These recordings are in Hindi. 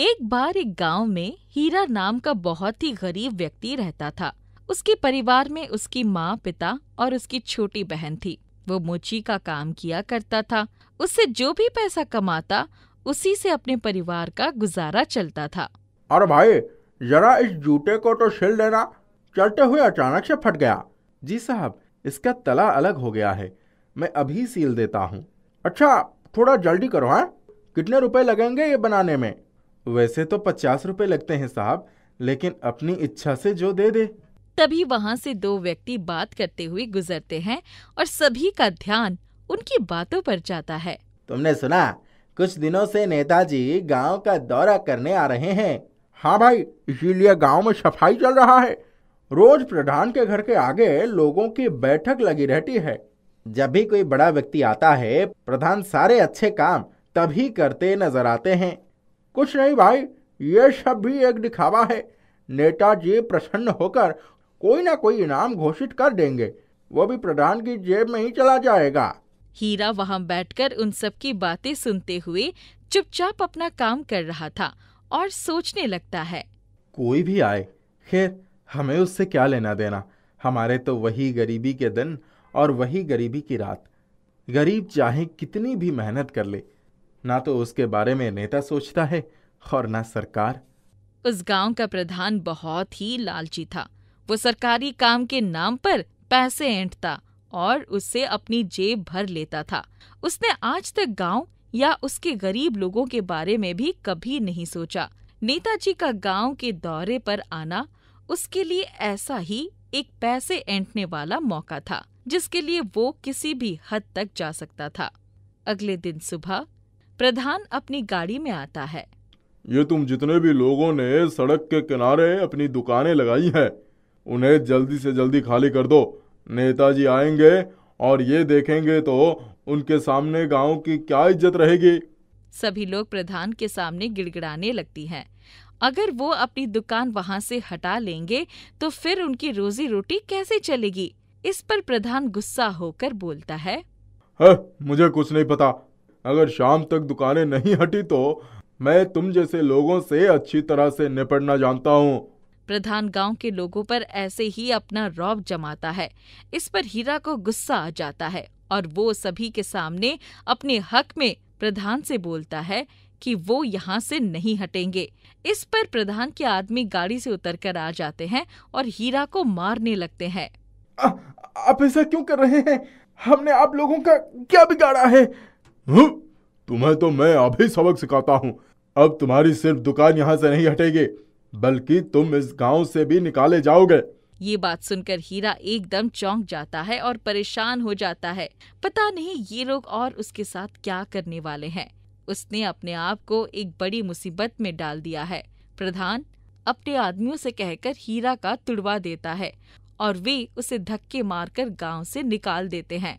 एक बार एक गांव में हीरा नाम का बहुत ही गरीब व्यक्ति रहता था उसके परिवार में उसकी माँ पिता और उसकी छोटी बहन थी वो मोची का काम किया करता था उससे जो भी पैसा कमाता उसी से अपने परिवार का गुजारा चलता था अरे भाई जरा इस जूते को तो छिल देना चलते हुए अचानक से फट गया जी साहब इसका तला अलग हो गया है मैं अभी सील देता हूँ अच्छा थोड़ा जल्दी करो है हाँ? कितने रुपए लगेंगे ये बनाने में वैसे तो पचास रुपए लगते हैं साहब लेकिन अपनी इच्छा से जो दे दे तभी वहाँ से दो व्यक्ति बात करते हुए गुजरते हैं और सभी का ध्यान उनकी बातों पर जाता है तुमने सुना कुछ दिनों से नेताजी गांव का दौरा करने आ रहे हैं हाँ भाई इसीलिए गांव में सफाई चल रहा है रोज प्रधान के घर के आगे लोगों की बैठक लगी रहती है जब भी कोई बड़ा व्यक्ति आता है प्रधान सारे अच्छे काम तभी करते नजर आते हैं कुछ नहीं भाई ये सब भी एक दिखावा है नेताजी प्रसन्न होकर कोई ना कोई इनाम घोषित कर देंगे वो भी प्रधान की जेब में ही चला जाएगा हीरा वहाँ बैठकर उन सब की बातें सुनते हुए चुपचाप अपना काम कर रहा था और सोचने लगता है कोई भी आए खैर हमें उससे क्या लेना देना हमारे तो वही गरीबी के दिन और वही गरीबी की रात गरीब चाहे कितनी भी मेहनत कर ले ना तो उसके बारे में नेता सोचता है और ना सरकार उस गांव का प्रधान बहुत ही लालची था वो सरकारी काम के नाम पर पैसे ऐंठता और उससे अपनी जेब भर लेता था उसने आज तक गांव या उसके गरीब लोगों के बारे में भी कभी नहीं सोचा नेताजी का गांव के दौरे पर आना उसके लिए ऐसा ही एक पैसे ऐंठने वाला मौका था जिसके लिए वो किसी भी हद तक जा सकता था अगले दिन सुबह प्रधान अपनी गाड़ी में आता है ये तुम जितने भी लोगों ने सड़क के किनारे अपनी दुकानें लगाई हैं उन्हें जल्दी से जल्दी खाली कर दो नेताजी आएंगे और ये देखेंगे तो उनके सामने गांव की क्या इज्जत रहेगी सभी लोग प्रधान के सामने गिड़गिड़ाने लगती हैं। अगर वो अपनी दुकान वहाँ से हटा लेंगे तो फिर उनकी रोजी रोटी कैसे चलेगी इस पर प्रधान गुस्सा होकर बोलता है, है मुझे कुछ नहीं पता अगर शाम तक दुकानें नहीं हटी तो मैं तुम जैसे लोगों से अच्छी तरह से निपटना जानता हूँ प्रधान गांव के लोगों पर ऐसे ही अपना रौब जमाता है इस पर हीरा को गुस्सा आ जाता है और वो सभी के सामने अपने हक में प्रधान से बोलता है कि वो यहाँ से नहीं हटेंगे इस पर प्रधान के आदमी गाड़ी से उतरकर आ जाते हैं और हीरा को मारने लगते हैं आप ऐसा क्यों कर रहे हैं हमने आप लोगों का क्या बिगाड़ा है हुँ? तुम्हें तो मैं अभी सबक सिखाता हूँ अब तुम्हारी सिर्फ दुकान यहाँ से नहीं हटेगी बल्कि तुम इस गांव से भी निकाले जाओगे ये बात सुनकर हीरा एकदम चौंक जाता है और परेशान हो जाता है पता नहीं ये लोग और उसके साथ क्या करने वाले हैं उसने अपने आप को एक बड़ी मुसीबत में डाल दिया है प्रधान अपने आदमियों से कहकर हीरा का तुड़वा देता है और वे उसे धक्के मारकर गांव से निकाल देते हैं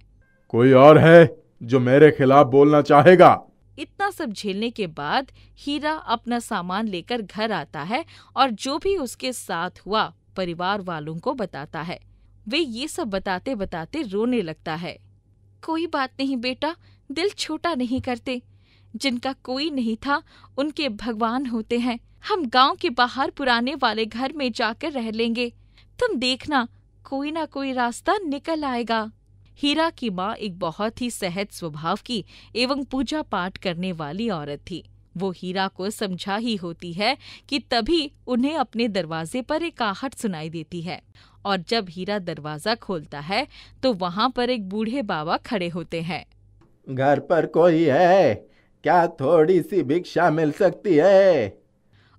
कोई और है जो मेरे खिलाफ बोलना चाहेगा इतना सब झेलने के बाद हीरा अपना सामान लेकर घर आता है और जो भी उसके साथ हुआ परिवार वालों को बताता है वे ये सब बताते बताते रोने लगता है कोई बात नहीं बेटा दिल छोटा नहीं करते जिनका कोई नहीं था उनके भगवान होते हैं हम गांव के बाहर पुराने वाले घर में जाकर रह लेंगे तुम देखना कोई ना कोई रास्ता निकल आएगा हीरा की माँ एक बहुत ही सहज स्वभाव की एवं पूजा पाठ करने वाली औरत थी वो हीरा को समझा ही होती है कि तभी उन्हें अपने दरवाजे पर एक आहट सुनाई देती है और जब हीरा दरवाजा खोलता है तो वहाँ पर एक बूढ़े बाबा खड़े होते हैं घर पर कोई है क्या थोड़ी सी भिक्षा मिल सकती है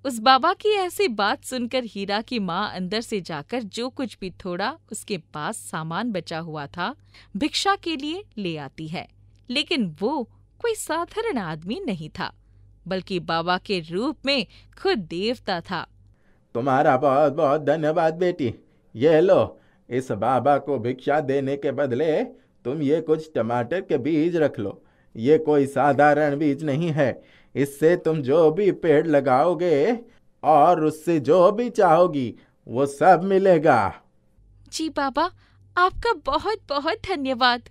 उस बाबा की ऐसी बात सुनकर हीरा की माँ अंदर से जाकर जो कुछ भी थोड़ा उसके पास सामान बचा हुआ था भिक्षा के लिए ले आती है लेकिन वो कोई साधारण आदमी नहीं था बल्कि बाबा के रूप में खुद देवता था तुम्हारा बहुत बहुत धन्यवाद बेटी ये लो इस बाबा को भिक्षा देने के बदले तुम ये कुछ टमाटर के बीज रख लो ये कोई साधारण बीज नहीं है इससे तुम जो भी पेड़ लगाओगे और उससे जो भी चाहोगी वो सब मिलेगा जी बाबा आपका बहुत बहुत धन्यवाद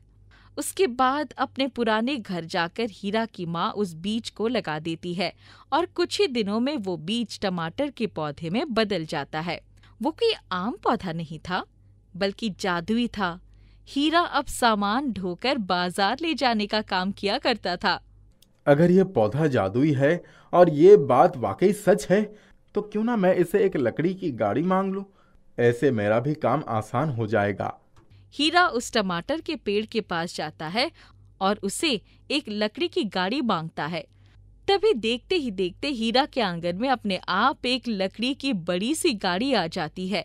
उसके बाद अपने पुराने घर जाकर हीरा की माँ उस बीज को लगा देती है और कुछ ही दिनों में वो बीज टमाटर के पौधे में बदल जाता है वो कोई आम पौधा नहीं था बल्कि जादुई था हीरा अब सामान ढोकर बाजार ले जाने का काम किया करता था अगर यह पौधा जादुई है और ये बात वाकई सच है तो क्यों ना मैं इसे एक लकड़ी की गाड़ी मांग लू ऐसे मेरा भी काम आसान हो जाएगा हीरा उस टमाटर के पेड़ के पास जाता है और उसे एक लकड़ी की गाड़ी मांगता है तभी देखते ही देखते हीरा के आंगन में अपने आप एक लकड़ी की बड़ी सी गाड़ी आ जाती है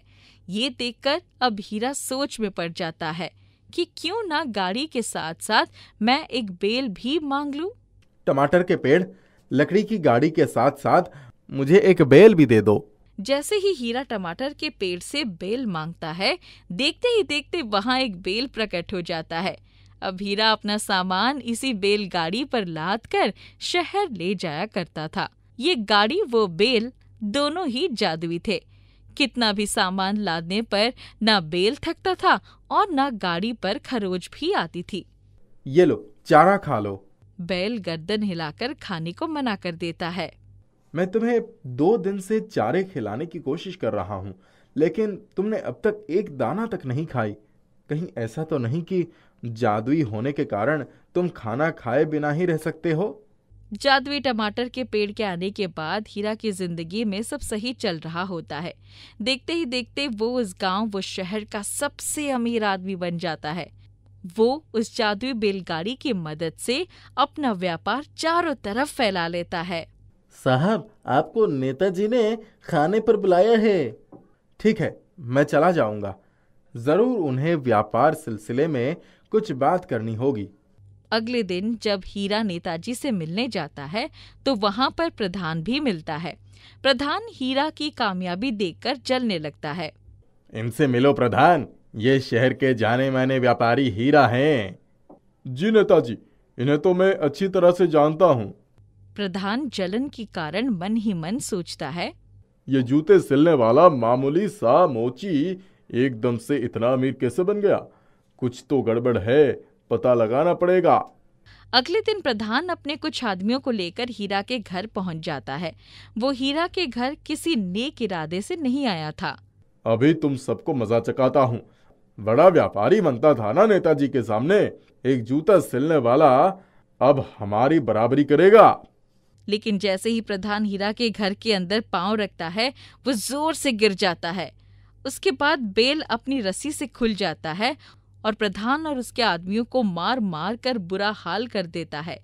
ये देखकर अब हीरा सोच में पड़ जाता है कि क्यों ना गाड़ी के साथ साथ मैं एक बेल भी मांग लूं टमाटर के पेड़ लकड़ी की गाड़ी के साथ साथ मुझे एक बेल भी दे दो जैसे ही हीरा टमाटर के पेड़ से बेल मांगता है देखते ही देखते वहाँ एक बेल प्रकट हो जाता है अब हीरा अपना सामान इसी बेल गाड़ी पर लाद कर शहर ले जाया करता था ये गाड़ी वो बेल दोनों ही जादुई थे कितना भी सामान लादने पर ना बेल थकता था और ना गाड़ी पर खरोज भी आती थी ये लो चारा खा लो बैल गर्दन हिलाकर खाने को मना कर देता है मैं तुम्हें दो दिन से चारे खिलाने की कोशिश कर रहा हूँ लेकिन तुमने अब तक एक दाना तक नहीं खाई कहीं ऐसा तो नहीं कि जादुई होने के कारण तुम खाना खाए बिना ही रह सकते हो जादुई टमाटर के पेड़ के आने के बाद हीरा की जिंदगी में सब सही चल रहा होता है देखते ही देखते वो उस गांव वो शहर का सबसे अमीर आदमी बन जाता है वो उस जादुई बैलगाड़ी की मदद से अपना व्यापार चारों तरफ फैला लेता है साहब आपको नेताजी ने खाने पर बुलाया है ठीक है मैं चला जाऊंगा जरूर उन्हें व्यापार सिलसिले में कुछ बात करनी होगी अगले दिन जब हीरा नेताजी से मिलने जाता है तो वहाँ पर प्रधान भी मिलता है प्रधान हीरा की कामयाबी देखकर जलने लगता है इनसे मिलो प्रधान ये शहर के जाने माने व्यापारी हीरा हैं जी नेताजी इन्हें तो मैं अच्छी तरह से जानता हूँ प्रधान जलन के कारण मन ही मन सोचता है ये जूते सिलने वाला मामूली सा मोची एकदम से इतना अमीर कैसे बन गया कुछ तो गड़बड़ है पता लगाना पड़ेगा अगले दिन प्रधान अपने कुछ आदमियों को लेकर हीरा के घर पहुंच जाता है वो हीरा के घर किसी नेक इरादे से नहीं आया था अभी तुम सबको मजा चकाता हूँ बड़ा व्यापारी बनता था ना नेताजी के सामने एक जूता सिलने वाला अब हमारी बराबरी करेगा लेकिन जैसे ही प्रधान हीरा के घर के अंदर पांव रखता है वो जोर से गिर जाता है उसके बाद बेल अपनी रस्सी से खुल जाता है और प्रधान और उसके आदमियों को मार मार कर बुरा हाल कर देता है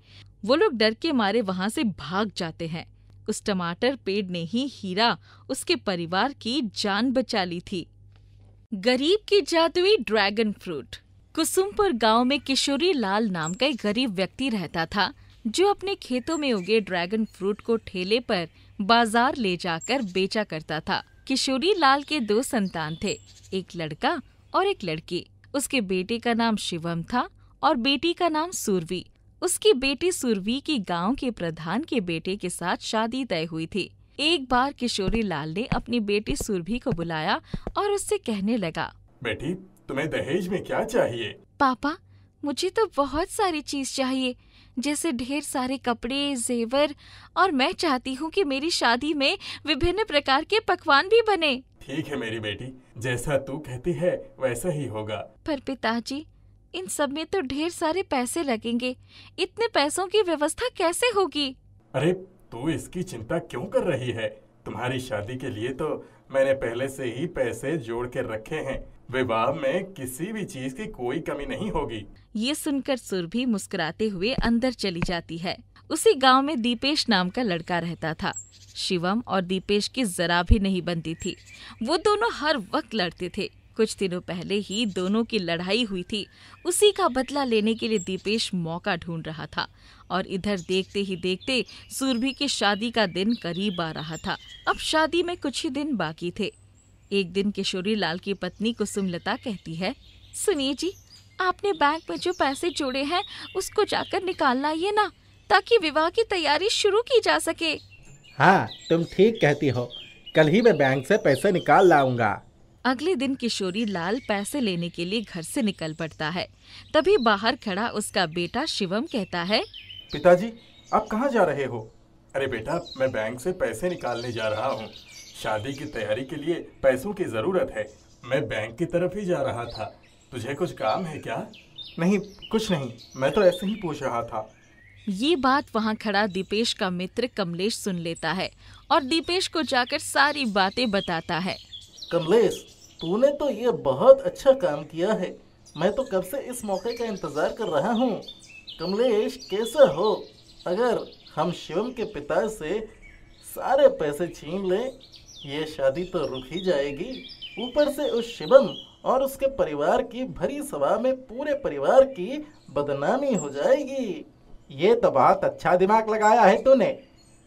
वो लोग डर के मारे वहाँ से भाग जाते हैं उस टमाटर पेड़ ने ही हीरा उसके परिवार की जान बचा ली थी गरीब की जादुई ड्रैगन फ्रूट कुसुमपुर गांव में किशोरी लाल नाम का एक गरीब व्यक्ति रहता था जो अपने खेतों में उगे ड्रैगन फ्रूट को ठेले पर बाजार ले जाकर बेचा करता था किशोरी लाल के दो संतान थे एक लड़का और एक लड़की उसके बेटे का नाम शिवम था और बेटी का नाम सूरवी उसकी बेटी सूरवी की गांव के प्रधान के बेटे के साथ शादी तय हुई थी एक बार किशोरी लाल ने अपनी बेटी सुरभि को बुलाया और उससे कहने लगा बेटी तुम्हें दहेज में क्या चाहिए पापा मुझे तो बहुत सारी चीज चाहिए जैसे ढेर सारे कपड़े जेवर और मैं चाहती हूँ कि मेरी शादी में विभिन्न प्रकार के पकवान भी बने ठीक है मेरी बेटी जैसा तू कहती है वैसा ही होगा पर पिताजी इन सब में तो ढेर सारे पैसे लगेंगे इतने पैसों की व्यवस्था कैसे होगी अरे तू इसकी चिंता क्यों कर रही है तुम्हारी शादी के लिए तो मैंने पहले से ही पैसे जोड़ के रखे हैं विवाह में किसी भी चीज की कोई कमी नहीं होगी ये सुनकर सुरभि मुस्कुराते हुए अंदर चली जाती है उसी गांव में दीपेश नाम का लड़का रहता था शिवम और दीपेश की जरा भी नहीं बनती थी वो दोनों हर वक्त लड़ते थे कुछ दिनों पहले ही दोनों की लड़ाई हुई थी उसी का बदला लेने के लिए दीपेश मौका ढूंढ रहा था और इधर देखते ही देखते सूरभि की शादी का दिन करीब आ रहा था अब शादी में कुछ ही दिन बाकी थे एक दिन किशोरी लाल की पत्नी कुसुमलता कहती है सुनिए जी आपने बैंक में जो पैसे जोड़े हैं उसको जाकर निकाल लाइए ना ताकि विवाह की तैयारी शुरू की जा सके हाँ तुम ठीक कहती हो कल ही मैं बैंक से पैसे निकाल लाऊंगा अगले दिन किशोरी लाल पैसे लेने के लिए घर से निकल पड़ता है तभी बाहर खड़ा उसका बेटा शिवम कहता है पिताजी आप कहाँ जा रहे हो अरे बेटा मैं बैंक से पैसे निकालने जा रहा हूँ शादी की तैयारी के लिए पैसों की जरूरत है मैं बैंक की तरफ ही जा रहा था तुझे कुछ काम है क्या नहीं कुछ नहीं मैं तो ऐसे ही पूछ रहा था ये बात वहाँ खड़ा दीपेश का मित्र कमलेश सुन लेता है और दीपेश को जाकर सारी बातें बताता है कमलेश तूने तो ये बहुत अच्छा काम किया है मैं तो कब से इस मौके का इंतज़ार कर रहा हूँ कमलेश कैसे हो अगर हम शिवम के पिता से सारे पैसे छीन लें ये शादी तो रुक ही जाएगी ऊपर से उस शिवम और उसके परिवार की भरी सभा में पूरे परिवार की बदनामी हो जाएगी ये तो बहुत अच्छा दिमाग लगाया है तूने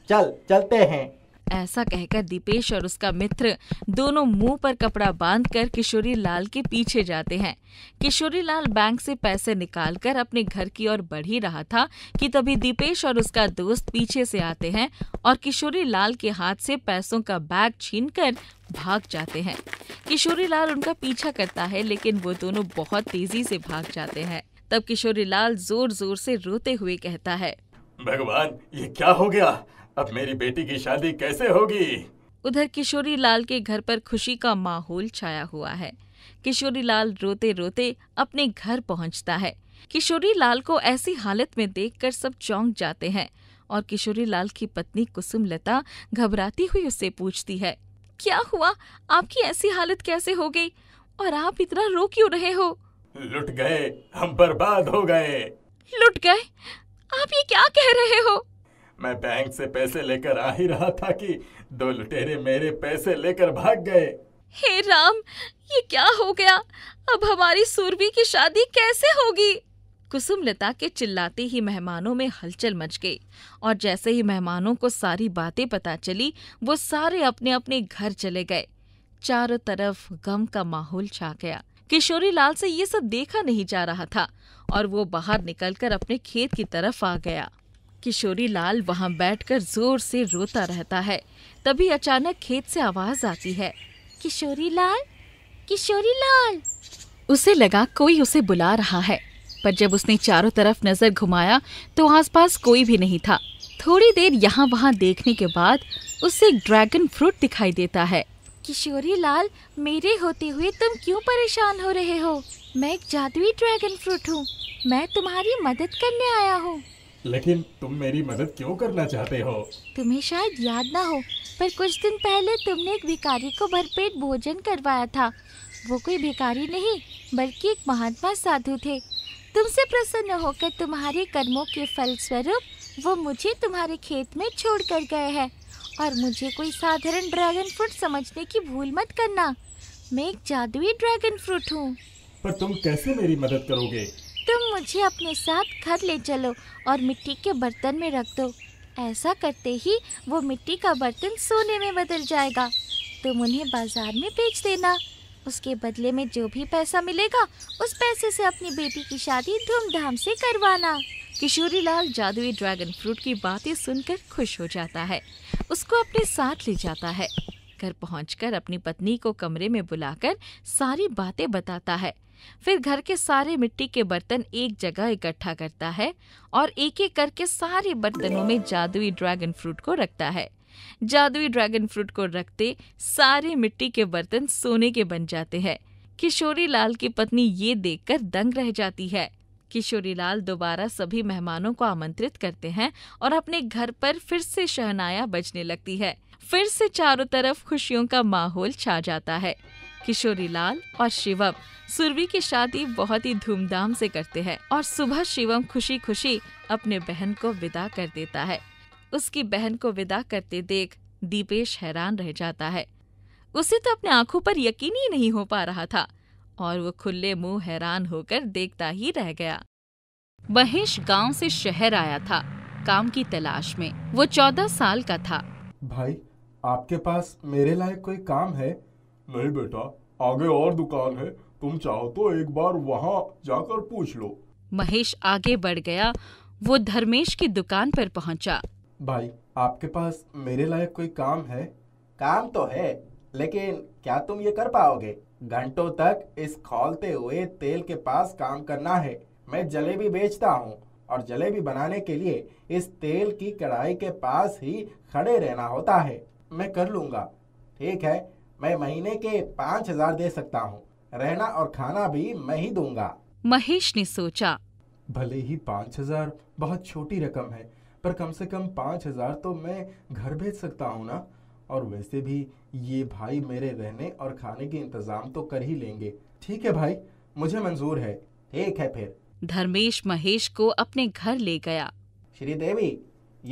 चल चलते हैं ऐसा कहकर दीपेश और उसका मित्र दोनों मुंह पर कपड़ा बांधकर किशोरी लाल के पीछे जाते हैं किशोरी लाल बैंक से पैसे निकालकर अपने घर की ओर बढ़ ही रहा था कि तभी दीपेश और उसका दोस्त पीछे से आते हैं और किशोरी लाल के हाथ से पैसों का बैग कर भाग जाते हैं किशोरी लाल उनका पीछा करता है लेकिन वो दोनों बहुत तेजी से भाग जाते हैं तब किशोरी लाल जोर जोर से रोते हुए कहता है भगवान ये क्या हो गया अब मेरी बेटी की शादी कैसे होगी उधर किशोरी लाल के घर पर खुशी का माहौल छाया हुआ है किशोरी लाल रोते रोते अपने घर पहुंचता है किशोरी लाल को ऐसी हालत में देखकर सब चौंक जाते हैं और किशोरी लाल की पत्नी कुसुम लता घबराती हुई उससे पूछती है क्या हुआ आपकी ऐसी हालत कैसे हो गई और आप इतना रो क्यों रहे हो लुट गए हम बर्बाद हो गए लुट गए आप ये क्या कह रहे हो मैं बैंक से पैसे लेकर आ ही रहा था कि दो लुटेरे मेरे पैसे लेकर भाग गए हे राम ये क्या हो गया अब हमारी सूरवी की शादी कैसे होगी कुसुम लता के चिल्लाते ही मेहमानों में हलचल मच गई और जैसे ही मेहमानों को सारी बातें पता चली वो सारे अपने अपने घर चले गए चारों तरफ गम का माहौल छा गया किशोरी लाल से ये सब देखा नहीं जा रहा था और वो बाहर निकलकर अपने खेत की तरफ आ गया किशोरी लाल वहाँ बैठकर जोर से रोता रहता है तभी अचानक खेत से आवाज आती है किशोरी लाल किशोरी लाल उसे लगा कोई उसे बुला रहा है पर जब उसने चारों तरफ नजर घुमाया तो आसपास कोई भी नहीं था थोड़ी देर यहाँ वहाँ देखने के बाद उसे एक ड्रैगन फ्रूट दिखाई देता है किशोरी लाल मेरे होते हुए तुम क्यों परेशान हो रहे हो मैं एक जादुई ड्रैगन फ्रूट हूँ मैं तुम्हारी मदद करने आया हूँ लेकिन तुम मेरी मदद क्यों करना चाहते हो तुम्हें शायद याद ना हो पर कुछ दिन पहले तुमने एक भिखारी को भरपेट भोजन करवाया था वो कोई भिखारी नहीं बल्कि एक महात्मा साधु थे तुमसे प्रसन्न होकर तुम्हारे कर्मों के फल स्वरूप वो मुझे तुम्हारे खेत में छोड़ कर गए हैं और मुझे कोई साधारण ड्रैगन फ्रूट समझने की भूल मत करना मैं एक जादुई ड्रैगन फ्रूट हूँ पर तुम कैसे मेरी मदद करोगे तुम मुझे अपने साथ घर ले चलो और मिट्टी के बर्तन में रख दो ऐसा करते ही वो मिट्टी का बर्तन सोने में बदल जाएगा तुम उन्हें बाजार में बेच देना उसके बदले में जो भी पैसा मिलेगा उस पैसे से अपनी बेटी की शादी धूमधाम से करवाना किशोरी लाल जादुई ड्रैगन फ्रूट की बातें सुनकर खुश हो जाता है उसको अपने साथ ले जाता है घर पहुंचकर अपनी पत्नी को कमरे में बुलाकर सारी बातें बताता है फिर घर के सारे मिट्टी के बर्तन एक जगह इकट्ठा करता है और एक एक करके सारे बर्तनों में जादुई ड्रैगन फ्रूट को रखता है जादुई ड्रैगन फ्रूट को रखते सारे मिट्टी के बर्तन सोने के बन जाते हैं किशोरी लाल की पत्नी ये देखकर दंग रह जाती है किशोरी लाल दोबारा सभी मेहमानों को आमंत्रित करते हैं और अपने घर पर फिर से शहनाया बजने लगती है फिर से चारों तरफ खुशियों का माहौल छा जाता है किशोरी लाल और शिवम सुरवी की शादी बहुत ही धूमधाम से करते हैं और सुबह शिवम खुशी खुशी अपने बहन को विदा कर देता है उसकी बहन को विदा करते देख दीपेश हैरान रह जाता है उसे तो अपने आंखों पर यकीन ही नहीं हो पा रहा था और वो खुले मुंह हैरान होकर देखता ही रह गया महेश गांव से शहर आया था काम की तलाश में वो चौदह साल का था भाई आपके पास मेरे लायक कोई काम है नहीं बेटा आगे और दुकान है तुम चाहो तो एक बार वहाँ जाकर पूछ लो महेश आगे बढ़ गया वो धर्मेश की दुकान पर पहुँचा भाई आपके पास मेरे लायक कोई काम है काम तो है लेकिन क्या तुम ये कर पाओगे घंटों तक इस खोलते हुए तेल के पास काम करना है मैं जलेबी बेचता हूँ और जलेबी बनाने के लिए इस तेल की कढ़ाई के पास ही खड़े रहना होता है मैं कर लूँगा ठीक है मैं महीने के पाँच हजार दे सकता हूँ रहना और खाना भी मैं ही दूंगा महेश ने सोचा भले ही पाँच हजार बहुत छोटी रकम है पर कम से कम पाँच हजार तो मैं घर भेज सकता हूँ ना और वैसे भी ये भाई मेरे रहने और खाने के इंतजाम तो कर ही लेंगे ठीक है भाई मुझे मंजूर है ठीक है फिर धर्मेश महेश को अपने घर ले गया श्री देवी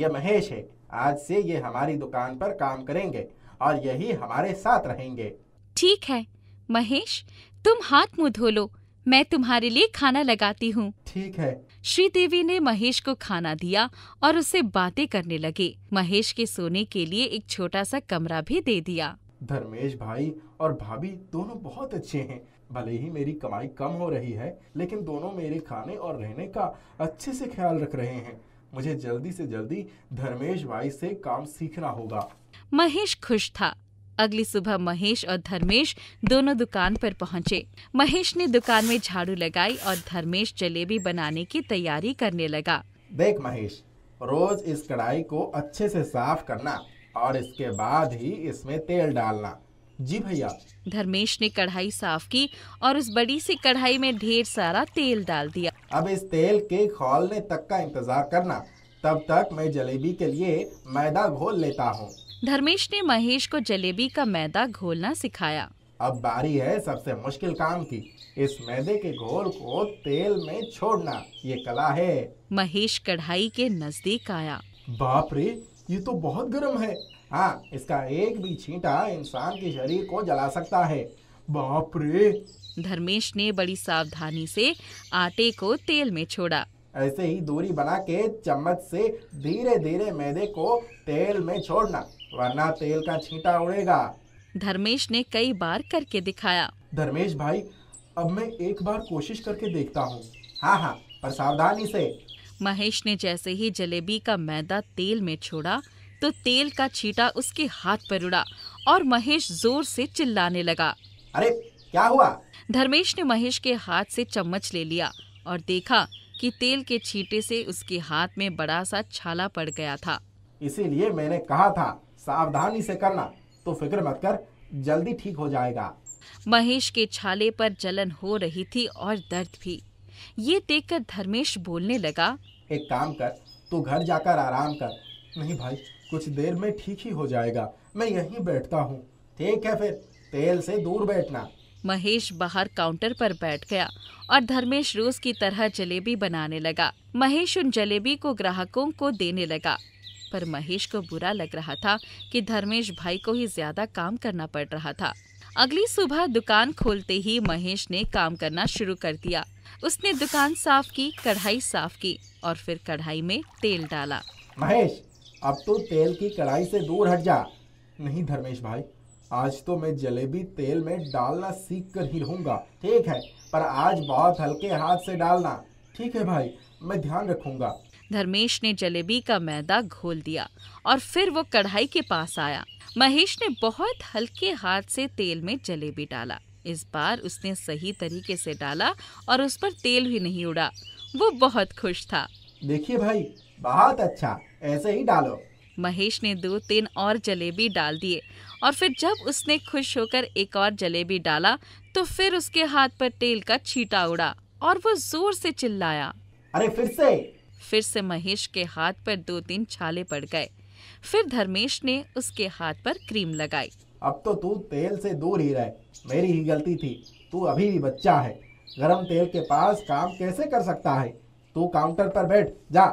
ये महेश है आज से ये हमारी दुकान पर काम करेंगे और यही हमारे साथ रहेंगे ठीक है महेश तुम हाथ मुँह धो लो मैं तुम्हारे लिए खाना लगाती हूँ ठीक है श्री देवी ने महेश को खाना दिया और उससे बातें करने लगे महेश के सोने के लिए एक छोटा सा कमरा भी दे दिया धर्मेश भाई और भाभी दोनों बहुत अच्छे हैं भले ही मेरी कमाई कम हो रही है लेकिन दोनों मेरे खाने और रहने का अच्छे से ख्याल रख रहे हैं मुझे जल्दी से जल्दी धर्मेश भाई से काम सीखना होगा महेश खुश था अगली सुबह महेश और धर्मेश दोनों दुकान पर पहुंचे। महेश ने दुकान में झाड़ू लगाई और धर्मेश जलेबी बनाने की तैयारी करने लगा देख महेश रोज इस कढ़ाई को अच्छे से साफ करना और इसके बाद ही इसमें तेल डालना जी भैया धर्मेश ने कढ़ाई साफ की और उस बड़ी सी कढ़ाई में ढेर सारा तेल डाल दिया अब इस तेल के खोलने तक का इंतजार करना तब तक मैं जलेबी के लिए मैदा घोल लेता हूँ धर्मेश ने महेश को जलेबी का मैदा घोलना सिखाया अब बारी है सबसे मुश्किल काम की इस मैदे के घोल को तेल में छोड़ना ये कला है महेश कढ़ाई के नजदीक आया बाप रे ये तो बहुत गर्म है हाँ इसका एक भी छींटा इंसान के शरीर को जला सकता है बाप रे धर्मेश ने बड़ी सावधानी से आटे को तेल में छोड़ा ऐसे ही दूरी बना के चम्मच से धीरे धीरे मैदे को तेल में छोड़ना वरना तेल का छींटा उड़ेगा धर्मेश ने कई बार करके दिखाया धर्मेश भाई अब मैं एक बार कोशिश करके देखता हूँ हाँ हाँ पर सावधानी से महेश ने जैसे ही जलेबी का मैदा तेल में छोड़ा तो तेल का छींटा उसके हाथ पर उड़ा और महेश जोर से चिल्लाने लगा अरे क्या हुआ धर्मेश ने महेश के हाथ से चम्मच ले लिया और देखा कि तेल के छींटे से उसके हाथ में बड़ा सा छाला पड़ गया था इसीलिए मैंने कहा था सावधानी से करना तो फिक्र मत कर जल्दी ठीक हो जाएगा महेश के छाले पर जलन हो रही थी और दर्द भी ये देखकर धर्मेश बोलने लगा एक काम कर तू तो घर जाकर आराम कर नहीं भाई कुछ देर में ठीक ही हो जाएगा मैं यहीं बैठता हूँ ठीक है फिर तेल से दूर बैठना महेश बाहर काउंटर पर बैठ गया और धर्मेश रोज की तरह जलेबी बनाने लगा महेश उन जलेबी को ग्राहकों को देने लगा पर महेश को बुरा लग रहा था कि धर्मेश भाई को ही ज्यादा काम करना पड़ रहा था अगली सुबह दुकान खोलते ही महेश ने काम करना शुरू कर दिया उसने दुकान साफ की कढ़ाई साफ की और फिर कढ़ाई में तेल डाला महेश अब तो तेल की कढ़ाई से दूर हट जा नहीं धर्मेश भाई आज तो मैं जलेबी तेल में डालना सीख कर ही रहूंगा ठीक है पर आज बहुत हल्के हाथ से डालना ठीक है भाई मैं ध्यान रखूंगा धर्मेश ने जलेबी का मैदा घोल दिया और फिर वो कढ़ाई के पास आया महेश ने बहुत हल्के हाथ से तेल में जलेबी डाला इस बार उसने सही तरीके से डाला और उस पर तेल भी नहीं उड़ा वो बहुत खुश था देखिए भाई बहुत अच्छा ऐसे ही डालो महेश ने दो तीन और जलेबी डाल दिए और फिर जब उसने खुश होकर एक और जलेबी डाला तो फिर उसके हाथ पर तेल का छीटा उड़ा और वो जोर से चिल्लाया अरे फिर से फिर से महेश के हाथ पर दो तीन छाले पड़ गए फिर धर्मेश ने उसके हाथ पर क्रीम लगाई अब तो तू तेल से दूर ही रहे मेरी ही गलती थी तू अभी भी बच्चा है गरम तेल के पास काम कैसे कर सकता है तू काउंटर पर बैठ जा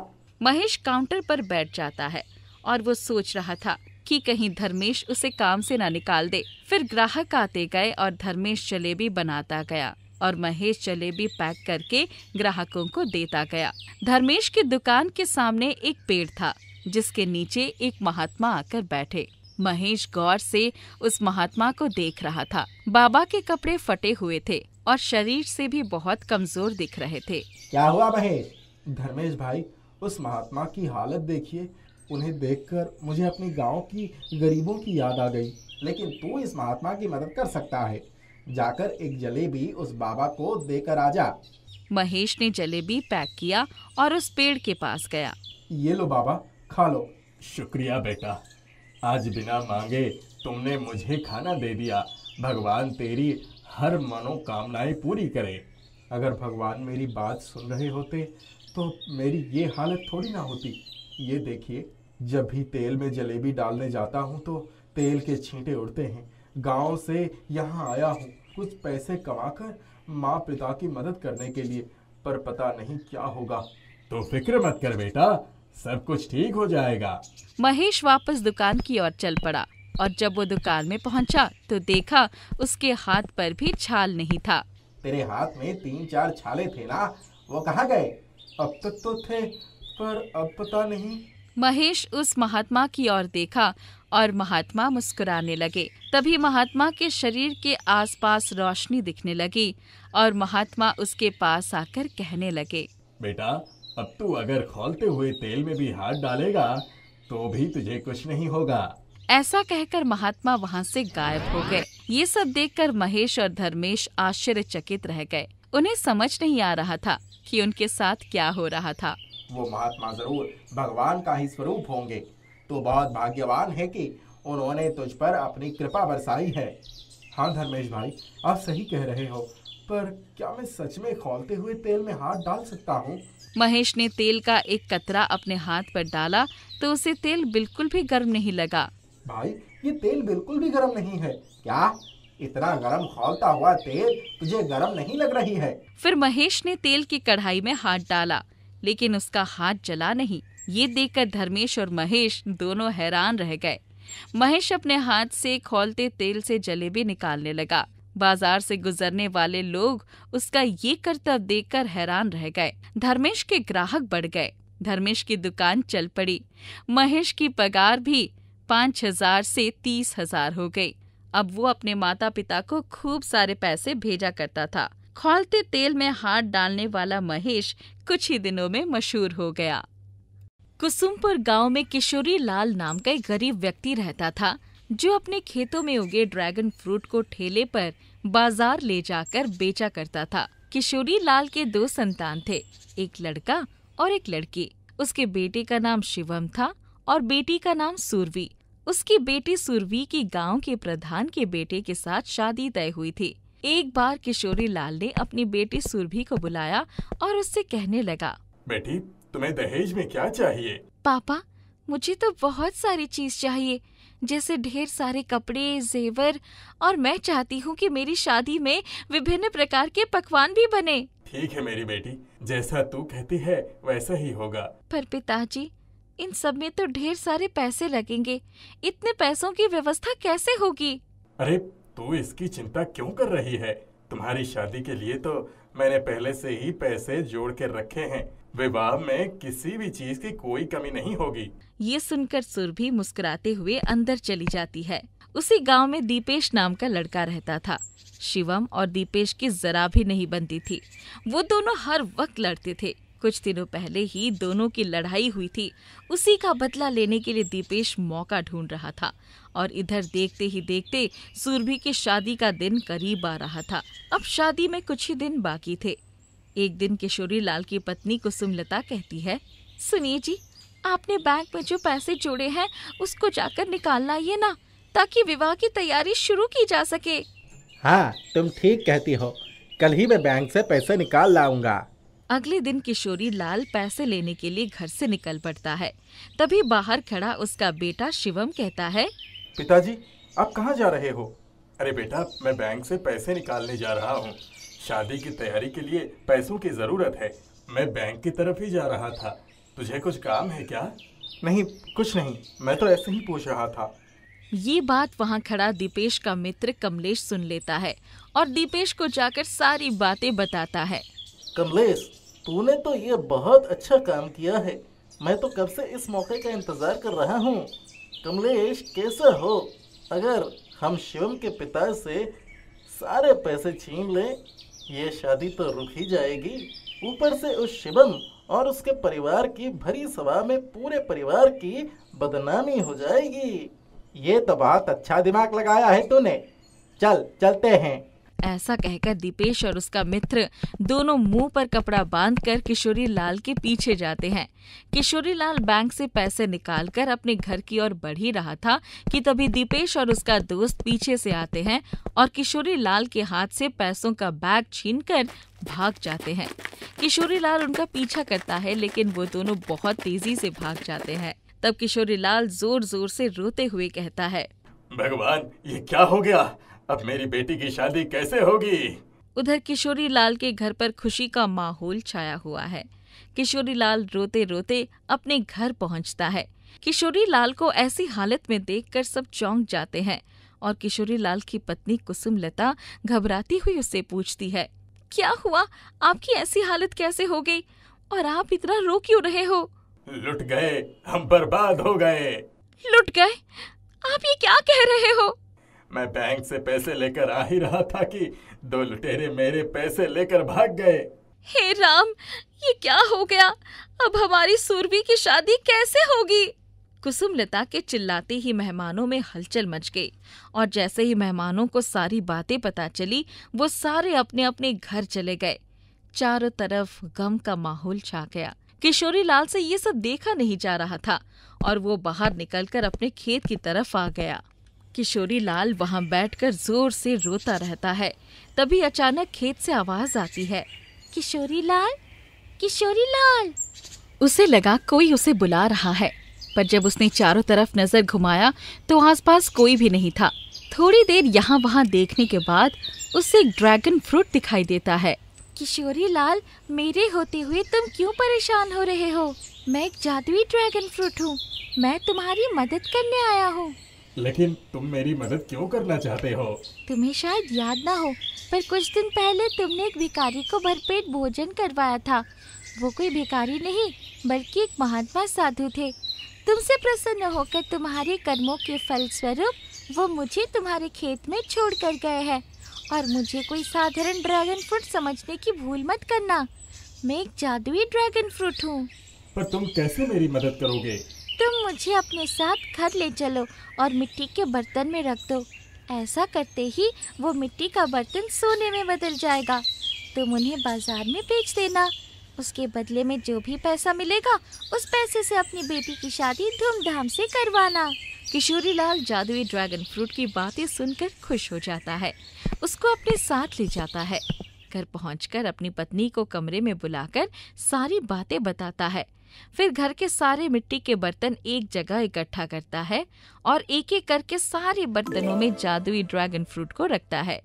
महेश काउंटर पर बैठ जाता है और वो सोच रहा था कि कहीं धर्मेश उसे काम से ना निकाल दे फिर ग्राहक आते गए और धर्मेश जलेबी बनाता गया और महेश जलेबी पैक करके ग्राहकों को देता गया धर्मेश की दुकान के सामने एक पेड़ था जिसके नीचे एक महात्मा आकर बैठे महेश गौर से उस महात्मा को देख रहा था बाबा के कपड़े फटे हुए थे और शरीर से भी बहुत कमजोर दिख रहे थे क्या हुआ महेश धर्मेश भाई उस महात्मा की हालत देखिए उन्हें देखकर मुझे अपने गांव की गरीबों की याद आ गई लेकिन तू इस महात्मा की मदद कर सकता है जाकर एक जलेबी उस बाबा को देकर आ जा महेश ने जलेबी पैक किया और उस पेड़ के पास गया ये लो बाबा खा लो शुक्रिया बेटा आज बिना मांगे तुमने मुझे खाना दे दिया भगवान तेरी हर मनोकामनाएं पूरी करे अगर भगवान मेरी बात सुन रहे होते तो मेरी ये हालत थोड़ी ना होती ये देखिए जब भी तेल में जलेबी डालने जाता हूँ तो तेल के छींटे उड़ते हैं गांव से यहाँ आया हूँ कुछ पैसे कमाकर माँ पिता की मदद करने के लिए पर पता नहीं क्या होगा तो फिक्र मत कर बेटा सब कुछ ठीक हो जाएगा महेश वापस दुकान की ओर चल पड़ा और जब वो दुकान में पहुंचा तो देखा उसके हाथ पर भी छाल नहीं था तेरे हाथ में तीन चार छाले थे ना वो कहाँ गए अब तक तो थे पर अब पता नहीं महेश उस महात्मा की ओर देखा और महात्मा मुस्कुराने लगे तभी महात्मा के शरीर के आसपास रोशनी दिखने लगी और महात्मा उसके पास आकर कहने लगे बेटा अब तू अगर खोलते हुए तेल में भी हाथ डालेगा तो भी तुझे कुछ नहीं होगा ऐसा कहकर महात्मा वहाँ से गायब हो गए ये सब देखकर महेश और धर्मेश आश्चर्यचकित रह गए उन्हें समझ नहीं आ रहा था कि उनके साथ क्या हो रहा था वो महात्मा जरूर भगवान का ही स्वरूप होंगे तो बहुत भाग्यवान है कि उन्होंने तुझ पर अपनी कृपा बरसाई है हाँ धर्मेश भाई आप सही कह रहे हो पर क्या मैं सच में खोलते हुए तेल में हाथ डाल सकता हूँ महेश ने तेल का एक कतरा अपने हाथ पर डाला तो उसे तेल बिल्कुल भी गर्म नहीं लगा भाई ये तेल बिल्कुल भी गर्म नहीं है क्या इतना गर्म खोलता हुआ तेल तुझे गर्म नहीं लग रही है फिर महेश ने तेल की कढ़ाई में हाथ डाला लेकिन उसका हाथ जला नहीं ये देखकर धर्मेश और महेश दोनों हैरान रह गए महेश अपने हाथ से खोलते तेल से जलेबी निकालने लगा बाजार से गुजरने वाले लोग उसका ये करतब देखकर हैरान रह गए धर्मेश के ग्राहक बढ़ गए धर्मेश की दुकान चल पड़ी महेश की पगार भी पाँच हजार से तीस हजार हो गई अब वो अपने माता पिता को खूब सारे पैसे भेजा करता था खोलते तेल में हाथ डालने वाला महेश कुछ ही दिनों में मशहूर हो गया कुसुमपुर गांव में किशोरी लाल नाम का एक गरीब व्यक्ति रहता था जो अपने खेतों में उगे ड्रैगन फ्रूट को ठेले पर बाजार ले जाकर बेचा करता था किशोरी लाल के दो संतान थे एक लड़का और एक लड़की उसके बेटे का नाम शिवम था और बेटी का नाम सूरवी उसकी बेटी सुरवी की गांव के प्रधान के बेटे के साथ शादी तय हुई थी एक बार किशोरी लाल ने अपनी बेटी सुरभि को बुलाया और उससे कहने लगा बेटी तुम्हें दहेज में क्या चाहिए पापा मुझे तो बहुत सारी चीज चाहिए जैसे ढेर सारे कपड़े जेवर और मैं चाहती हूँ कि मेरी शादी में विभिन्न प्रकार के पकवान भी बने ठीक है मेरी बेटी जैसा तू कहती है वैसा ही होगा पर पिताजी इन सब में तो ढेर सारे पैसे लगेंगे इतने पैसों की व्यवस्था कैसे होगी अरे तू इसकी चिंता क्यों कर रही है तुम्हारी शादी के लिए तो मैंने पहले से ही पैसे जोड़ के रखे हैं विवाह में किसी भी चीज की कोई कमी नहीं होगी ये सुनकर सुरभि मुस्कुराते हुए अंदर चली जाती है उसी गांव में दीपेश नाम का लड़का रहता था शिवम और दीपेश की जरा भी नहीं बनती थी वो दोनों हर वक्त लड़ते थे कुछ दिनों पहले ही दोनों की लड़ाई हुई थी उसी का बदला लेने के लिए दीपेश मौका ढूंढ रहा था और इधर देखते ही देखते सुरभि की शादी का दिन करीब आ रहा था अब शादी में कुछ ही दिन बाकी थे एक दिन किशोरी लाल की पत्नी कुसुमलता कहती है सुनिए जी आपने बैंक में जो पैसे जोड़े हैं उसको जाकर निकालना ये ना ताकि विवाह की तैयारी शुरू की जा सके हाँ तुम ठीक कहती हो कल ही मैं बैंक से पैसे निकाल लाऊंगा अगले दिन किशोरी लाल पैसे लेने के लिए घर से निकल पड़ता है तभी बाहर खड़ा उसका बेटा शिवम कहता है पिताजी आप कहाँ जा रहे हो अरे बेटा मैं बैंक से पैसे निकालने जा रहा हूँ शादी की तैयारी के लिए पैसों की जरूरत है मैं बैंक की तरफ ही जा रहा था तुझे कुछ काम है क्या नहीं कुछ नहीं मैं तो ऐसे ही पूछ रहा था ये बात वहाँ खड़ा दीपेश का मित्र कमलेश सुन लेता है और दीपेश को जाकर सारी बातें बताता है कमलेश तूने तो ये बहुत अच्छा काम किया है मैं तो कब से इस मौके का इंतजार कर रहा हूँ कमलेश कैसे हो अगर हम शिवम के पिता से सारे पैसे छीन लें ये शादी तो रुक ही जाएगी ऊपर से उस शिवम और उसके परिवार की भरी सभा में पूरे परिवार की बदनामी हो जाएगी ये तो बात अच्छा दिमाग लगाया है तूने चल चलते हैं ऐसा कहकर दीपेश और उसका मित्र दोनों मुंह पर कपड़ा बांधकर किशोरी लाल के पीछे जाते हैं किशोरी लाल बैंक से पैसे निकालकर अपने घर की ओर बढ़ ही रहा था कि तभी दीपेश और उसका दोस्त पीछे से आते हैं और किशोरी लाल के हाथ से पैसों का बैग छीनकर भाग जाते हैं किशोरी लाल उनका पीछा करता है लेकिन वो दोनों बहुत तेजी से भाग जाते हैं तब किशोरी लाल जोर जोर से रोते हुए कहता है भगवान ये क्या हो गया अब मेरी बेटी की शादी कैसे होगी उधर किशोरी लाल के घर पर खुशी का माहौल छाया हुआ है किशोरी लाल रोते रोते अपने घर पहुंचता है किशोरी लाल को ऐसी हालत में देखकर सब चौंक जाते हैं और किशोरी लाल की पत्नी कुसुम लता घबराती हुई उससे पूछती है क्या हुआ आपकी ऐसी हालत कैसे हो गई और आप इतना रो क्यों रहे हो लुट गए हम बर्बाद हो गए लुट गए आप ये क्या कह रहे हो मैं बैंक से पैसे लेकर आ ही रहा था कि दो लुटेरे मेरे पैसे लेकर भाग गए हे राम ये क्या हो गया अब हमारी सूरबी की शादी कैसे होगी कुसुम लता के चिल्लाते ही मेहमानों में हलचल मच गई और जैसे ही मेहमानों को सारी बातें पता चली वो सारे अपने अपने घर चले गए चारों तरफ गम का माहौल छा गया किशोरी लाल से ये सब देखा नहीं जा रहा था और वो बाहर निकलकर अपने खेत की तरफ आ गया किशोरी लाल वहाँ बैठकर जोर से रोता रहता है तभी अचानक खेत से आवाज आती है किशोरी लाल किशोरी लाल उसे लगा कोई उसे बुला रहा है पर जब उसने चारों तरफ नजर घुमाया तो आसपास कोई भी नहीं था थोड़ी देर यहाँ वहाँ देखने के बाद उसे एक ड्रैगन फ्रूट दिखाई देता है किशोरी लाल मेरे होते हुए तुम क्यों परेशान हो रहे हो मैं एक जादुई ड्रैगन फ्रूट हूँ मैं तुम्हारी मदद करने आया हूँ लेकिन तुम मेरी मदद क्यों करना चाहते हो तुम्हें शायद याद ना हो पर कुछ दिन पहले तुमने एक भिखारी को भरपेट भोजन करवाया था वो कोई भिखारी नहीं बल्कि एक महात्मा साधु थे तुमसे प्रसन्न होकर तुम्हारे कर्मों के फल स्वरूप वो मुझे तुम्हारे खेत में छोड़ कर गए हैं और मुझे कोई साधारण ड्रैगन फ्रूट समझने की भूल मत करना मैं एक जादुई ड्रैगन फ्रूट हूँ पर तुम कैसे मेरी मदद करोगे तुम मुझे अपने साथ घर ले चलो और मिट्टी के बर्तन में रख दो ऐसा करते ही वो मिट्टी का बर्तन सोने में बदल जाएगा तुम उन्हें बाजार में बेच देना उसके बदले में जो भी पैसा मिलेगा उस पैसे से अपनी बेटी की शादी धूमधाम से करवाना किशोरी लाल जादुई ड्रैगन फ्रूट की बातें सुनकर खुश हो जाता है उसको अपने साथ ले जाता है घर पहुंचकर अपनी पत्नी को कमरे में बुलाकर सारी बातें बताता है फिर घर के सारे मिट्टी के बर्तन एक जगह इकट्ठा करता है और एक एक करके सारे बर्तनों में जादुई ड्रैगन फ्रूट को रखता है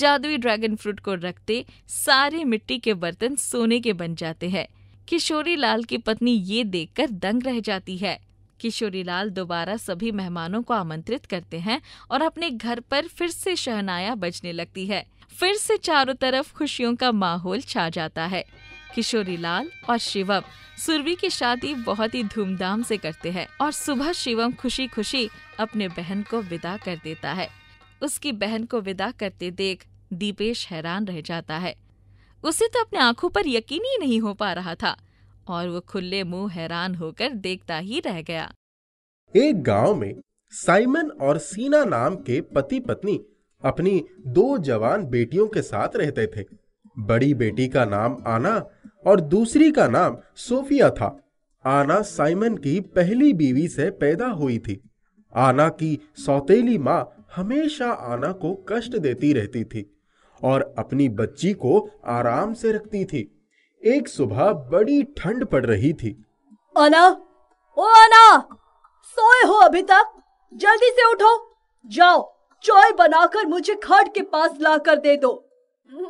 जादुई ड्रैगन फ्रूट को रखते सारे मिट्टी के बर्तन सोने के बन जाते हैं किशोरी लाल की पत्नी ये देखकर दंग रह जाती है किशोरी लाल दोबारा सभी मेहमानों को आमंत्रित करते हैं और अपने घर पर फिर से शहनाया बजने लगती है फिर से चारों तरफ खुशियों का माहौल छा जाता है किशोरी लाल और शिवम सुरवी की शादी बहुत ही धूमधाम से करते हैं और सुबह शिवम खुशी खुशी अपने बहन को विदा कर देता है उसकी बहन को विदा करते देख दीपेश हैरान रह जाता है उसे तो अपने आंखों पर यकीन ही नहीं हो पा रहा था और वो खुले मुंह हैरान होकर देखता ही रह गया एक गांव में साइमन और सीना नाम के पति पत्नी अपनी दो जवान बेटियों के साथ रहते थे बड़ी बेटी का नाम आना और दूसरी का नाम सोफिया था आना साइमन की पहली बीवी से पैदा हुई थी आना की सौतेली माँ हमेशा आना को कष्ट देती रहती थी और अपनी बच्ची को आराम से रखती थी एक सुबह बड़ी ठंड पड़ रही थी आना ओ आना सोए हो अभी तक जल्दी से उठो जाओ चाय बनाकर मुझे खाट के पास लाकर दे दो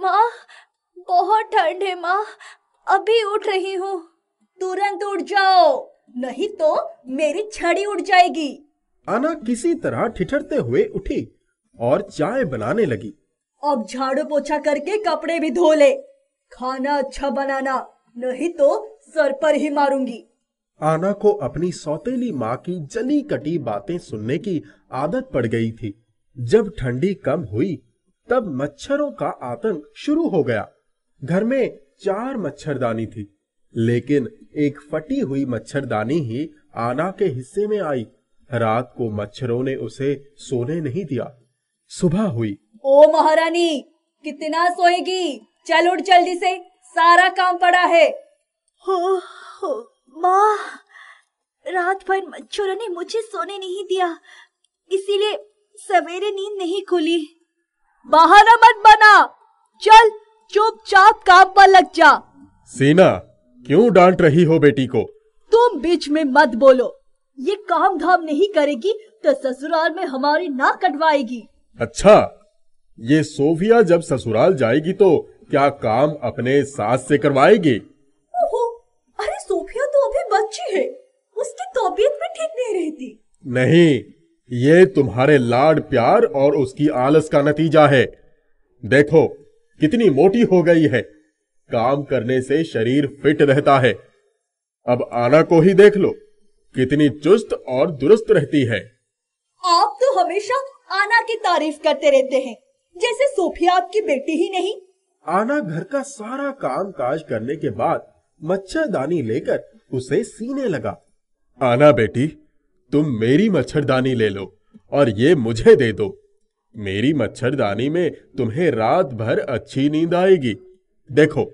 माँ बहुत ठंड है माँ अभी उठ रही हूँ तुरंत उठ जाओ नहीं तो मेरी छड़ी उठ जाएगी आना किसी तरह ठिठरते हुए उठी और चाय बनाने लगी अब झाड़ू पोछा करके कपड़े भी धो ले खाना अच्छा बनाना नहीं तो सर पर ही मारूंगी आना को अपनी सौतेली माँ की जली कटी बातें सुनने की आदत पड़ गई थी जब ठंडी कम हुई तब मच्छरों का आतंक शुरू हो गया घर में चार मच्छरदानी थी लेकिन एक फटी हुई मच्छरदानी ही आना के हिस्से में आई रात को मच्छरों ने उसे सोने नहीं दिया सुबह हुई ओ महारानी कितना सोएगी चल उठ जल्दी से सारा काम पड़ा है माँ रात भर मच्छरों ने मुझे सोने नहीं दिया इसीलिए सवेरे नींद नहीं खुली बहाना मत बना चल चुपचाप काम पर लग जा सीना क्यों डांट रही हो बेटी को तुम बीच में मत बोलो ये काम धाम नहीं करेगी तो ससुराल में हमारी ना कटवाएगी अच्छा ये सोफिया जब ससुराल जाएगी तो क्या काम अपने सास से करवाएगी ओहो, अरे सोफिया तो अभी बच्ची है उसकी तबीयत भी ठीक नहीं रहती नहीं ये तुम्हारे लाड प्यार और उसकी आलस का नतीजा है देखो कितनी मोटी हो गई है काम करने से शरीर फिट रहता है अब आना को ही देख लो कितनी चुस्त और दुरुस्त रहती है आप तो हमेशा आना की तारीफ करते रहते हैं जैसे सोफिया आपकी बेटी ही नहीं आना घर का सारा काम काज करने के बाद मच्छरदानी लेकर उसे सीने लगा आना बेटी तुम मेरी मच्छरदानी ले लो और ये मुझे दे दो मेरी मच्छरदानी में तुम्हें रात भर अच्छी नींद आएगी देखो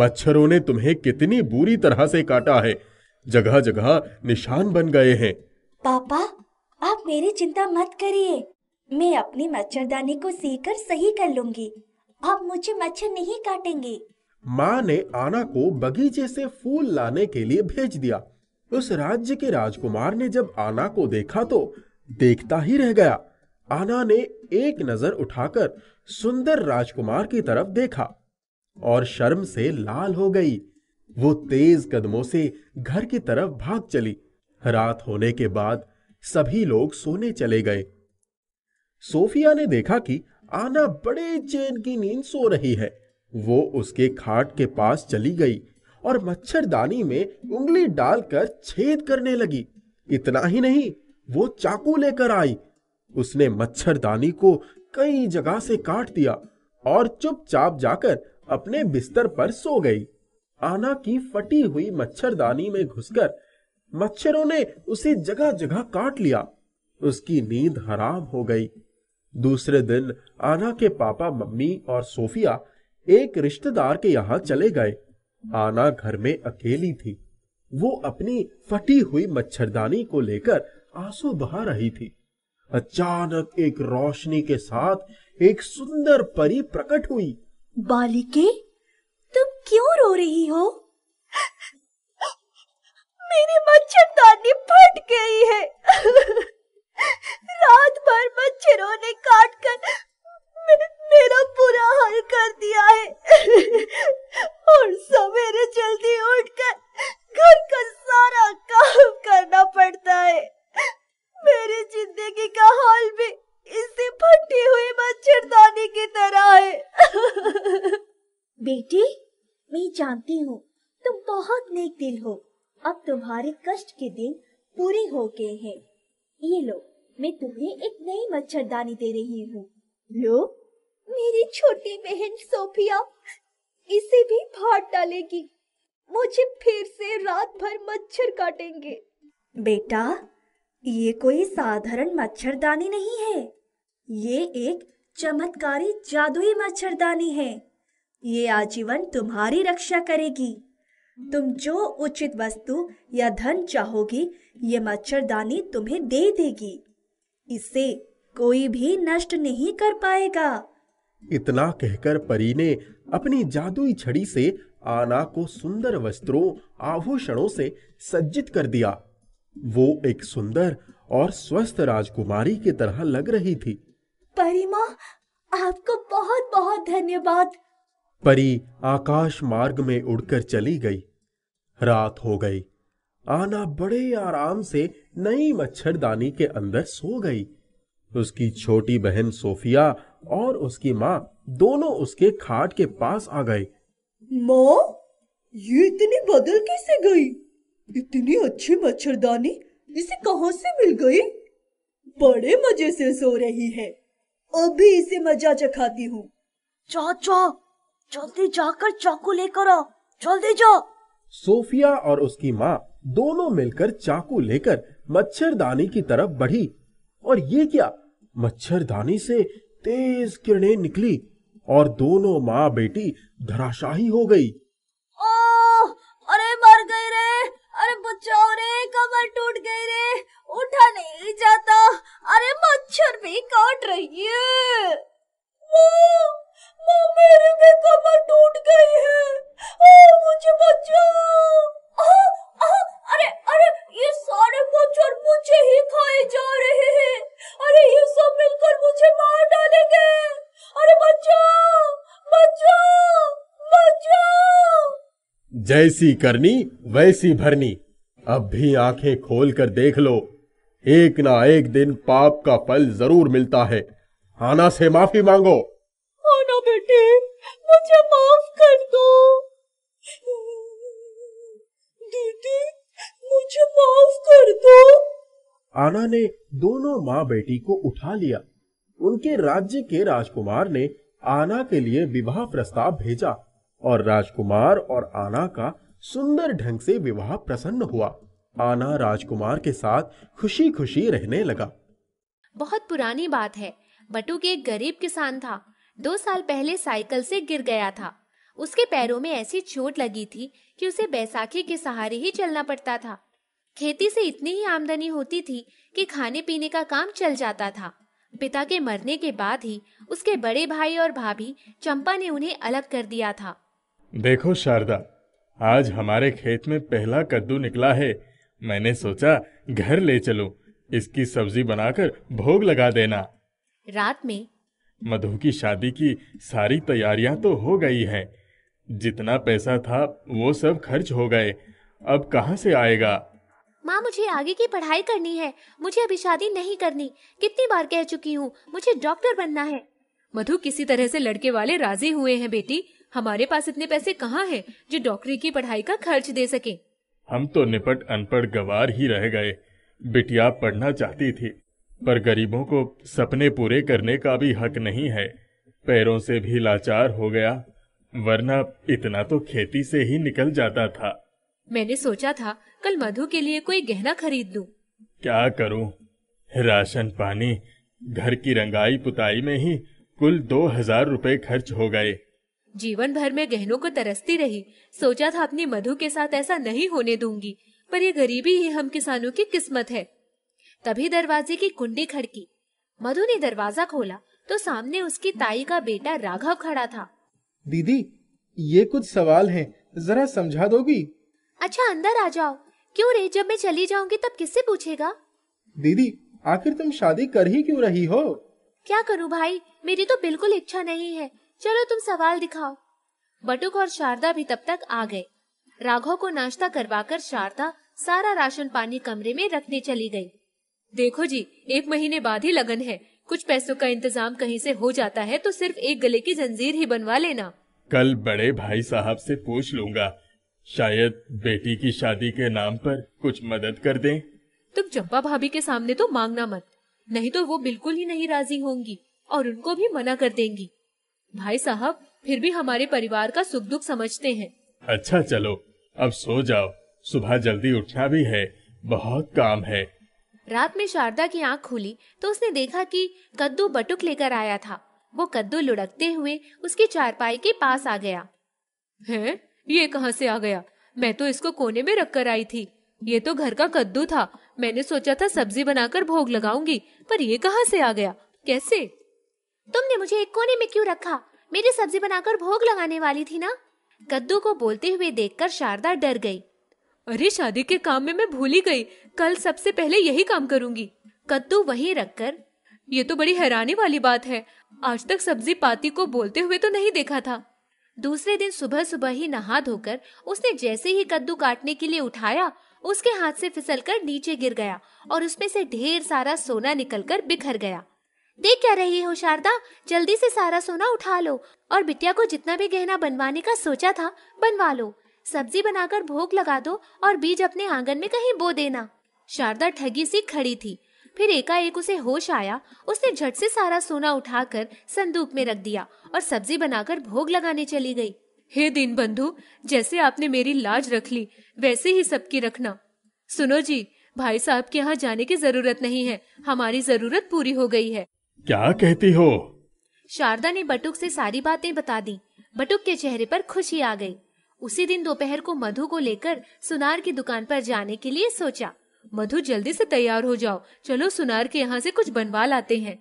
मच्छरों ने तुम्हें कितनी बुरी तरह से काटा है जगह जगह निशान बन गए हैं पापा आप मेरी चिंता मत करिए मैं अपनी मच्छरदानी को सी कर सही कर लूंगी आप मुझे मच्छर नहीं काटेंगे माँ ने आना को बगीचे से फूल लाने के लिए भेज दिया उस राज्य के राजकुमार ने जब आना को देखा तो देखता ही रह गया आना ने एक नजर उठाकर सुंदर राजकुमार की तरफ देखा और शर्म से लाल हो गई वो तेज कदमों से घर की तरफ भाग चली रात होने के बाद सभी लोग सोने चले गए सोफिया ने देखा कि आना बड़े चैन की नींद सो रही है वो उसके खाट के पास चली गई और मच्छरदानी में उंगली डालकर छेद करने लगी इतना ही नहीं वो चाकू लेकर आई उसने मच्छरदानी को कई जगह से काट दिया और चुपचाप जाकर अपने बिस्तर पर सो गई आना की फटी हुई मच्छरदानी में घुसकर मच्छरों ने उसे जगह जगह काट लिया उसकी नींद हराम हो गई दूसरे दिन आना के पापा मम्मी और सोफिया एक रिश्तेदार के यहाँ चले गए आना घर में अकेली थी वो अपनी फटी हुई मच्छरदानी को लेकर आंसू बहा रही थी अचानक एक रोशनी के साथ एक सुंदर परी प्रकट हुई बालिके तुम क्यों रो रही हो मेरी मच्छरदानी फट गई है रात भर मच्छरों ने काट कर मे, मेरा बुरा हाल कर दिया है और सवेरे जल्दी उठकर घर का सारा काम करना पड़ता है मेरी जिंदगी का हाल भी इसी फटी हुई मच्छरदानी की तरह है बेटी मैं जानती हूँ तुम बहुत नेक दिल हो अब तुम्हारे कष्ट के दिन पूरे हो गए हैं ये लो मैं तुम्हें एक नई मच्छरदानी दे रही हूँ लो मेरी छोटी बहन सोफिया इसे भी फाट डालेगी मुझे फिर से रात भर मच्छर काटेंगे बेटा ये कोई साधारण मच्छरदानी नहीं है ये एक चमत्कारी जादुई मच्छरदानी है ये आजीवन तुम्हारी रक्षा करेगी तुम जो उचित वस्तु या धन चाहोगी ये मच्छरदानी तुम्हें दे देगी इसे कोई भी नष्ट नहीं कर पाएगा इतना कहकर परी ने अपनी जादुई छड़ी से आना को सुंदर वस्त्रों आभूषणों से सज्जित कर दिया वो एक सुंदर और स्वस्थ राजकुमारी की तरह लग रही थी परिमा आपको बहुत बहुत धन्यवाद परी आकाश मार्ग में उड़कर चली गई रात हो गई आना बड़े आराम से नई मच्छरदानी के अंदर सो गई उसकी छोटी बहन सोफिया और उसकी माँ दोनों उसके खाट के पास आ गए माँ ये इतनी बदल कैसे गई इतनी अच्छी मच्छरदानी इसे कहा से मिल गई बड़े मजे से सो रही है अभी इसे मजा चखाती हूँ चाचा जल्दी जाकर चाकू लेकर आओ जल्दी जाओ सोफिया और उसकी माँ दोनों मिलकर चाकू लेकर मच्छरदानी की तरफ बढ़ी और ये क्या मच्छरदानी से तेज किरणें निकली और दोनों माँ बेटी धराशाही हो गई अरे बचाओ रे कमर टूट गई रे उठा नहीं जाता अरे मच्छर भी काट रही है माँ मेरे भी कमर टूट गई है ओ मुझे बचाओ अरे अरे ये सारे मच्छर मुझे ही खाए जा रहे हैं जैसी करनी वैसी भरनी अब भी आंखें खोल कर देख लो एक ना एक दिन पाप का फल जरूर मिलता है आना से माफी मांगो आना बेटे मुझे माफ कर दो दीदी मुझे माफ कर दो आना ने दोनों माँ बेटी को उठा लिया उनके राज्य के राजकुमार ने आना के लिए विवाह प्रस्ताव भेजा और राजकुमार और आना का सुंदर ढंग से विवाह प्रसन्न हुआ आना राजकुमार के साथ खुशी खुशी रहने लगा बहुत पुरानी बात है बटू के एक गरीब किसान था दो साल पहले साइकिल से गिर गया था उसके पैरों में ऐसी चोट लगी थी कि उसे बैसाखी के सहारे ही चलना पड़ता था खेती से इतनी ही आमदनी होती थी कि खाने पीने का काम चल जाता था पिता के मरने के बाद ही उसके बड़े भाई और भाभी चंपा ने उन्हें अलग कर दिया था देखो शारदा आज हमारे खेत में पहला कद्दू निकला है मैंने सोचा घर ले चलो इसकी सब्जी बनाकर भोग लगा देना रात में मधु की शादी की सारी तैयारियां तो हो गई है जितना पैसा था वो सब खर्च हो गए अब कहाँ से आएगा माँ मुझे आगे की पढ़ाई करनी है मुझे अभी शादी नहीं करनी कितनी बार कह चुकी हूँ मुझे डॉक्टर बनना है मधु किसी तरह से लड़के वाले राजी हुए हैं बेटी हमारे पास इतने पैसे कहाँ हैं जो डॉक्टरी की पढ़ाई का खर्च दे सके हम तो निपट अनपढ़ गवार ही रह गए बिटिया पढ़ना चाहती थी पर गरीबों को सपने पूरे करने का भी हक नहीं है पैरों से भी लाचार हो गया वरना इतना तो खेती से ही निकल जाता था मैंने सोचा था कल मधु के लिए कोई गहना खरीद दूं। क्या करूं? राशन पानी घर की रंगाई पुताई में ही कुल दो हजार रूपए खर्च हो गए जीवन भर में गहनों को तरसती रही सोचा था अपनी मधु के साथ ऐसा नहीं होने दूंगी पर ये गरीबी ही हम किसानों की किस्मत है तभी दरवाजे की कुंडी खड़की मधु ने दरवाजा खोला तो सामने उसकी ताई का बेटा राघव खड़ा था दीदी ये कुछ सवाल है जरा समझा दोगी अच्छा अंदर आ जाओ क्यों रे जब मैं चली जाऊंगी तब किससे पूछेगा दीदी आखिर तुम शादी कर ही क्यों रही हो क्या करूं भाई मेरी तो बिल्कुल इच्छा नहीं है चलो तुम सवाल दिखाओ बटुक और शारदा भी तब तक आ गए राघव को नाश्ता करवाकर शारदा सारा राशन पानी कमरे में रखने चली गई देखो जी एक महीने बाद ही लगन है कुछ पैसों का इंतजाम कहीं से हो जाता है तो सिर्फ एक गले की जंजीर ही बनवा लेना कल बड़े भाई साहब से पूछ लूंगा शायद बेटी की शादी के नाम पर कुछ मदद कर दें। तुम चंपा भाभी के सामने तो मांगना मत नहीं तो वो बिल्कुल ही नहीं राजी होंगी और उनको भी मना कर देंगी भाई साहब फिर भी हमारे परिवार का सुख दुख समझते हैं अच्छा चलो अब सो जाओ सुबह जल्दी उठना भी है बहुत काम है रात में शारदा की आंख खुली तो उसने देखा कि कद्दू बटुक लेकर आया था वो कद्दू लुढ़कते हुए उसकी चारपाई के पास आ गया है ये कहाँ से आ गया मैं तो इसको कोने में रख कर आई थी ये तो घर का कद्दू था मैंने सोचा था सब्जी बनाकर भोग लगाऊंगी पर ये कहाँ से आ गया कैसे तुमने मुझे एक कोने में क्यों रखा मेरी सब्जी बनाकर भोग लगाने वाली थी ना कद्दू को बोलते हुए देखकर शारदा डर गई अरे शादी के काम में मैं भूल ही गई कल सबसे पहले यही काम करूंगी कद्दू वहीं रखकर ये तो बड़ी हैरानी वाली बात है आज तक सब्जी पाती को बोलते हुए तो नहीं देखा था दूसरे दिन सुबह सुबह ही नहा धोकर उसने जैसे ही कद्दू काटने के लिए उठाया उसके हाथ से फिसलकर नीचे गिर गया और उसमें से ढेर सारा सोना निकलकर बिखर गया देख क्या रही हो शारदा जल्दी से सारा सोना उठा लो और बिटिया को जितना भी गहना बनवाने का सोचा था बनवा लो सब्जी बनाकर भोग लगा दो और बीज अपने आंगन में कहीं बो देना शारदा ठगी सी खड़ी थी फिर एकाएक उसे होश आया उसने झट से सारा सोना उठाकर संदूक में रख दिया और सब्जी बनाकर भोग लगाने चली गई हे दीन बंधु जैसे आपने मेरी लाज रख ली वैसे ही सबकी रखना सुनो जी भाई साहब के यहाँ जाने की जरूरत नहीं है हमारी जरूरत पूरी हो गई है क्या कहती हो शारदा ने बटुक से सारी बातें बता दी बटुक के चेहरे पर खुशी आ गई उसी दिन दोपहर को मधु को लेकर सुनार की दुकान पर जाने के लिए सोचा मधु जल्दी से तैयार हो जाओ चलो सुनार के यहाँ से कुछ बनवा लाते हैं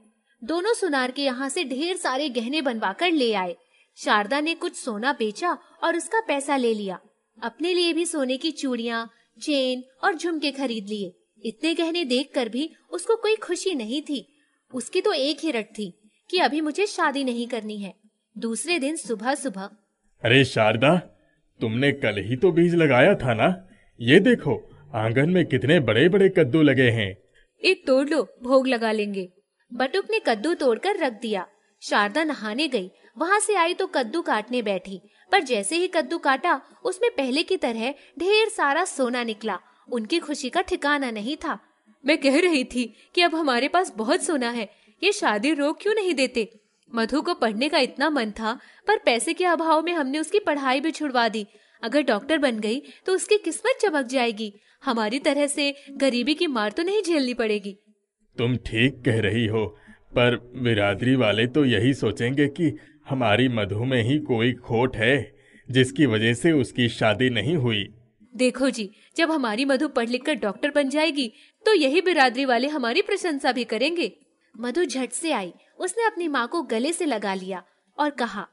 दोनों सुनार के यहाँ से ढेर सारे गहने बनवा कर ले आए शारदा ने कुछ सोना बेचा और उसका पैसा ले लिया अपने लिए भी सोने की चूड़िया चेन और झुमके खरीद लिए इतने गहने देख कर भी उसको कोई खुशी नहीं थी उसकी तो एक ही रट थी कि अभी मुझे शादी नहीं करनी है दूसरे दिन सुबह सुबह अरे शारदा तुमने कल ही तो बीज लगाया था ना ये देखो आंगन में कितने बड़े बड़े कद्दू लगे हैं एक तोड़ लो भोग लगा लेंगे बटुक ने कद्दू तोड़कर रख दिया शारदा नहाने गई वहाँ से आई तो कद्दू काटने बैठी पर जैसे ही कद्दू काटा उसमें पहले की तरह ढेर सारा सोना निकला उनकी खुशी का ठिकाना नहीं था मैं कह रही थी कि अब हमारे पास बहुत सोना है ये शादी रोक क्यों नहीं देते मधु को पढ़ने का इतना मन था पर पैसे के अभाव में हमने उसकी पढ़ाई भी छुड़वा दी अगर डॉक्टर बन गई तो उसकी किस्मत चमक जाएगी हमारी तरह से गरीबी की मार तो नहीं झेलनी पड़ेगी तुम ठीक कह रही हो पर बिरादरी वाले तो यही सोचेंगे कि हमारी मधु में ही कोई खोट है जिसकी वजह से उसकी शादी नहीं हुई देखो जी जब हमारी मधु पढ़ लिख कर डॉक्टर बन जाएगी तो यही बिरादरी वाले हमारी प्रशंसा भी करेंगे मधु झट से आई उसने अपनी माँ को गले से लगा लिया और कहा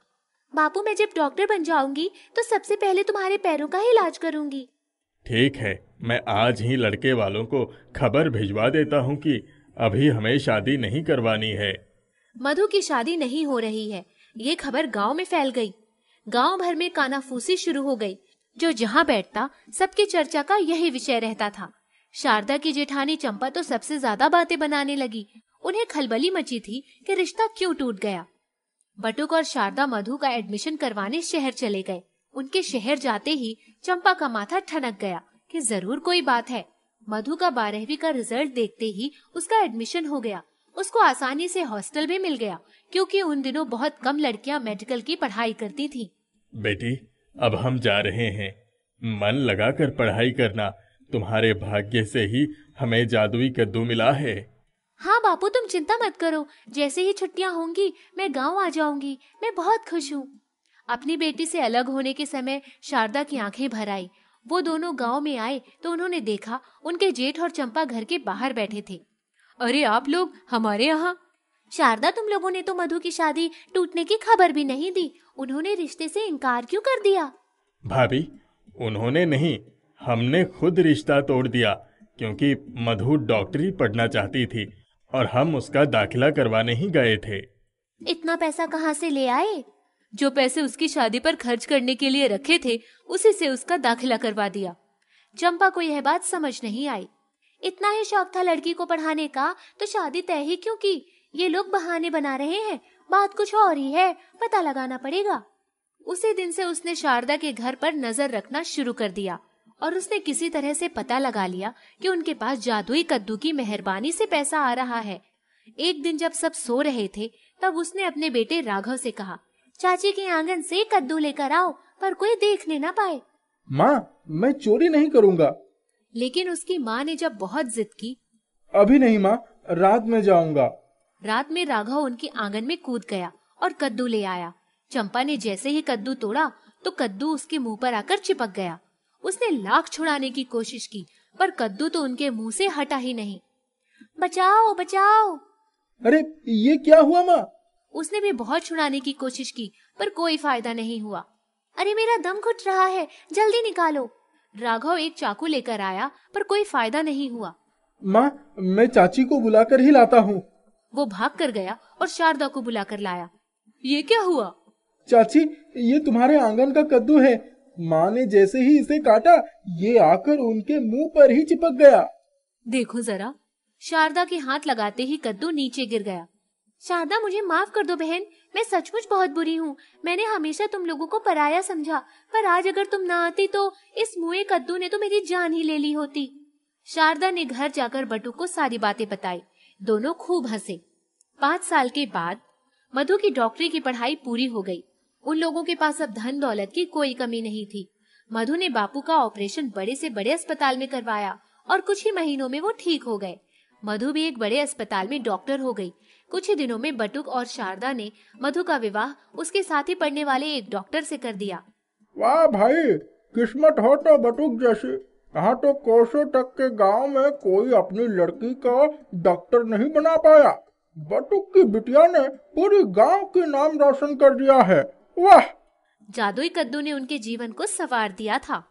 बापू मैं जब डॉक्टर बन जाऊंगी तो सबसे पहले तुम्हारे पैरों का ही इलाज करूंगी ठीक है मैं आज ही लड़के वालों को खबर भिजवा देता हूँ कि अभी हमें शादी नहीं करवानी है मधु की शादी नहीं हो रही है ये खबर गांव में फैल गई गांव भर में कानाफूसी शुरू हो गई जो जहाँ बैठता सबके चर्चा का यही विषय रहता था शारदा की जेठानी चंपा तो सबसे ज्यादा बातें बनाने लगी उन्हें खलबली मची थी कि रिश्ता क्यों टूट गया बटुक और शारदा मधु का एडमिशन करवाने शहर चले गए उनके शहर जाते ही चंपा का माथा ठनक गया कि जरूर कोई बात है मधु का बारहवीं का रिजल्ट देखते ही उसका एडमिशन हो गया उसको आसानी से हॉस्टल भी मिल गया क्योंकि उन दिनों बहुत कम लड़कियां मेडिकल की पढ़ाई करती थी बेटी अब हम जा रहे हैं मन लगा कर पढ़ाई करना तुम्हारे भाग्य से ही हमें जादुई कद्दू मिला है हाँ बापू तुम चिंता मत करो जैसे ही छुट्टियाँ होंगी मैं गांव आ जाऊंगी मैं बहुत खुश हूँ अपनी बेटी से अलग होने के समय शारदा की आंखें भर आई वो दोनों गांव में आए तो उन्होंने देखा उनके जेठ और चंपा घर के बाहर बैठे थे अरे आप लोग हमारे यहाँ शारदा तुम लोगों ने तो मधु की शादी टूटने की खबर भी नहीं दी उन्होंने रिश्ते से इनकार क्यों कर दिया भाभी उन्होंने नहीं हमने खुद रिश्ता तोड़ दिया क्योंकि मधु डॉक्टरी पढ़ना चाहती थी और हम उसका दाखिला करवाने ही गए थे इतना पैसा कहाँ से ले आए जो पैसे उसकी शादी पर खर्च करने के लिए रखे थे उसी से उसका दाखिला करवा दिया चंपा को यह बात समझ नहीं आई इतना ही शौक था लड़की को पढ़ाने का तो शादी तय ही क्यों की ये लोग बहाने बना रहे हैं बात कुछ और ही है पता लगाना पड़ेगा उसी दिन से उसने शारदा के घर पर नजर रखना शुरू कर दिया और उसने किसी तरह से पता लगा लिया कि उनके पास जादुई कद्दू की मेहरबानी से पैसा आ रहा है एक दिन जब सब सो रहे थे तब उसने अपने बेटे राघव से कहा चाची के आंगन से कद्दू लेकर आओ पर कोई देखने ना पाए माँ मैं चोरी नहीं करूँगा लेकिन उसकी माँ ने जब बहुत जिद की अभी नहीं माँ रात में जाऊंगा रात में राघव उनके आंगन में कूद गया और कद्दू ले आया चंपा ने जैसे ही कद्दू तोड़ा तो कद्दू उसके मुंह पर आकर चिपक गया उसने लाख छुड़ाने की कोशिश की पर कद्दू तो उनके मुंह से हटा ही नहीं बचाओ बचाओ अरे ये क्या हुआ माँ उसने भी बहुत छुड़ाने की कोशिश की पर कोई फायदा नहीं हुआ अरे मेरा दम घुट रहा है जल्दी निकालो राघव एक चाकू लेकर आया पर कोई फायदा नहीं हुआ माँ मैं चाची को बुलाकर ही लाता हूँ वो भाग कर गया और शारदा को बुलाकर लाया ये क्या हुआ चाची ये तुम्हारे आंगन का कद्दू है माँ ने जैसे ही इसे काटा ये आकर उनके मुंह पर ही चिपक गया देखो जरा शारदा के हाथ लगाते ही कद्दू नीचे गिर गया शारदा मुझे माफ कर दो बहन मैं सचमुच बहुत बुरी हूँ मैंने हमेशा तुम लोगों को पराया समझा पर आज अगर तुम ना आती तो इस मुए कद्दू ने तो मेरी जान ही ले ली होती शारदा ने घर जाकर बटू को सारी बातें बताई दोनों खूब हंसे पाँच साल के बाद मधु की डॉक्टरी की पढ़ाई पूरी हो गई उन लोगों के पास अब धन दौलत की कोई कमी नहीं थी मधु ने बापू का ऑपरेशन बड़े से बड़े अस्पताल में करवाया और कुछ ही महीनों में वो ठीक हो गए मधु भी एक बड़े अस्पताल में डॉक्टर हो गई कुछ ही दिनों में बटुक और शारदा ने मधु का विवाह उसके साथ ही पढ़ने वाले एक डॉक्टर से कर दिया वाह भाई किस्मत हो तो बटुक जैसी यहाँ तो कोसों तक के गांव में कोई अपनी लड़की का डॉक्टर नहीं बना पाया बटुक की बिटिया ने पूरे गांव के नाम रोशन कर दिया है वाह जादुई कद्दू ने उनके जीवन को सवार दिया था